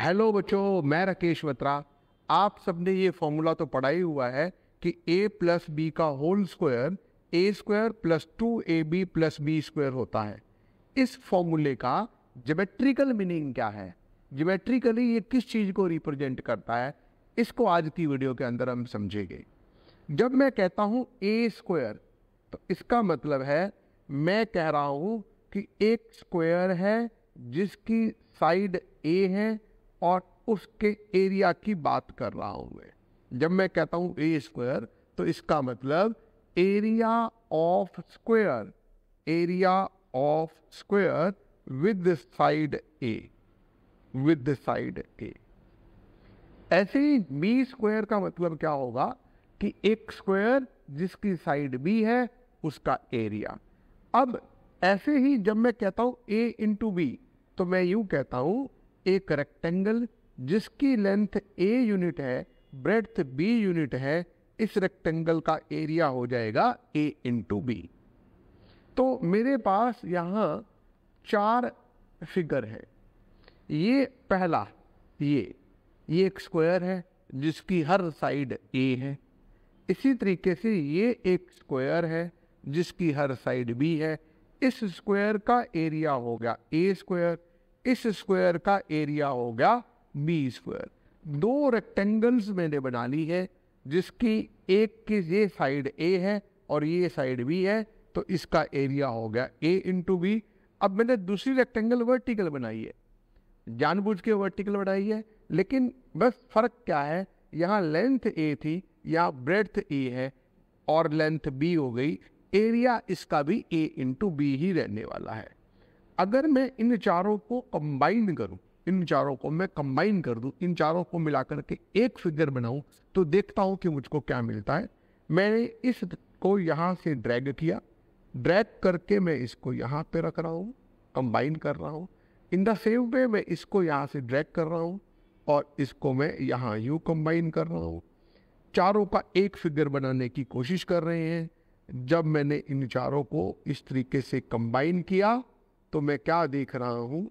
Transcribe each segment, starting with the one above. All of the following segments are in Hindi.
हेलो बच्चों मैं राकेश वत्रा आप सबने ये फॉर्मूला तो पढ़ा ही हुआ है कि ए प्लस बी का whole square A square plus two A B plus B square होता है इस फॉर्मूले का जोमेट्रिकल मीनिंग क्या है जोमेट्रिकली ये किस चीज़ को रिप्रेजेंट करता है इसको आज की वीडियो के अंदर हम समझेंगे जब मैं कहता हूँ ए स्क्वायर तो इसका मतलब है मैं कह रहा हूँ कि एक स्क्वायर है जिसकी साइड ए है और उसके एरिया की बात कर रहा हूं मैं जब मैं कहता हूं ए स्क्वायर तो इसका मतलब area of square area of square with side A with side A ऐसे ही बी स्क्वायर का मतलब क्या होगा कि एक स्क्वायर जिसकी साइड बी है उसका एरिया अब ऐसे ही जब मैं कहता हूं ए इंटू बी तो मैं यू कहता हूं एक रेक्टेंगल जिसकी लेंथ ए यूनिट है ब्रेड्थ बी यूनिट है इस रेक्टेंगल का एरिया हो जाएगा ए इंटू बी तो मेरे पास यहाँ चार फिगर है ये पहला ये ये एक स्क्वायर है जिसकी हर साइड ए है इसी तरीके से ये एक स्क्वायर है जिसकी हर साइड बी है इस स्क्वायर का एरिया हो गया ए स्क्वायर इस स्क्वायर का एरिया हो गया बी स्क्वायर दो रेक्टेंगल्स मैंने बना ली है जिसकी एक की ये साइड ए है और ये साइड बी है तो इसका एरिया हो गया ए इंटू बी अब मैंने दूसरी रेक्टेंगल वर्टिकल बनाई है जानबूझ के वर्टिकल बनाई है लेकिन बस फर्क क्या है यहाँ लेंथ ए थी यहाँ ब्रेथ ए है और लेंथ बी हो गई एरिया इसका भी ए इंटू बी ही रहने वाला है अगर मैं इन चारों को कंबाइन करूँ इन चारों को मैं कंबाइन कर दूँ इन चारों को मिला करके एक फिगर बनाऊँ तो देखता हूँ कि मुझको क्या मिलता है मैंने इस को यहाँ से ड्रैग किया ड्रैग करके मैं इसको यहाँ पे रख रहा हूँ कंबाइन कर रहा हूँ इन द सेम वे मैं इसको यहाँ से ड्रैग कर रहा हूँ और इसको मैं यहाँ यूँ कंबाइन कर रहा हूँ चारों का एक फिगर बनाने की कोशिश कर रहे हैं जब मैंने इन चारों को इस तरीके से कंबाइन किया तो मैं क्या देख रहा हूँ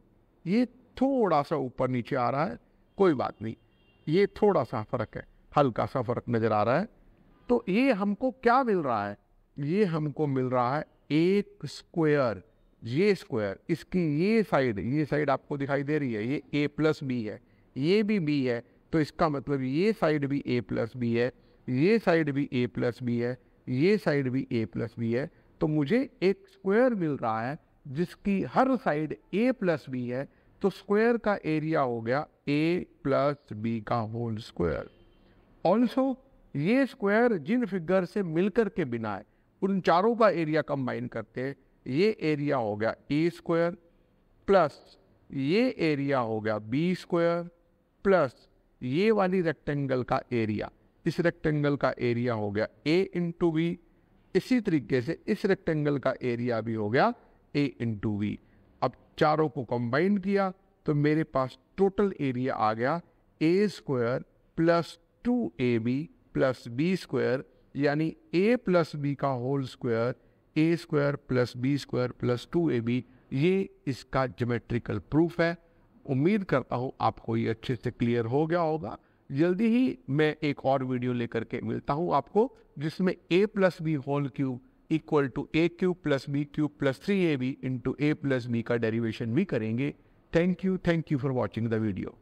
ये थोड़ा सा ऊपर नीचे आ रहा है कोई बात नहीं ये थोड़ा सा फ़र्क है हल्का सा फ़र्क नज़र आ रहा है तो ये हमको क्या मिल रहा है ये हमको मिल रहा है एक स्क्वायर ये स्क्वायर इसकी ये साइड ये साइड आपको दिखाई दे रही है ये ए प्लस बी है ये भी बी है तो इसका मतलब ये साइड भी ए प्लस बी है ये साइड भी ए प्लस बी है ये साइड भी ए प्लस बी है तो मुझे एक स्क्वायर मिल रहा है जिसकी हर साइड ए प्लस बी है तो स्क्वायर का एरिया हो गया ए प्लस बी का होल स्क्वायर ऑल्सो ये स्क्वायर जिन फिगर से मिलकर के बिना है उन चारों का एरिया कंबाइन करते हैं ये एरिया हो गया ए स्क्वायर प्लस ये एरिया हो गया बी स्क्वायर प्लस ये वाली रेक्टेंगल का एरिया इस रेक्टेंगल का एरिया हो गया ए इंटू बी इसी तरीके से इस रेक्टेंगल का एरिया भी हो गया ए इंटू वी अब चारों को कंबाइन किया तो मेरे पास टोटल एरिया आ गया A square plus two A B plus B square यानी ए प्लस बी का whole square A square plus B square plus two A B ये इसका जोमेट्रिकल प्रूफ है उम्मीद करता हूँ आपको ये अच्छे से क्लियर हो गया होगा जल्दी ही मैं एक और वीडियो लेकर के मिलता हूँ आपको जिसमें A plus B whole cube equal to A cube plus B cube plus three A B into A plus B का डेरिवेशन भी करेंगे thank you thank you for watching the video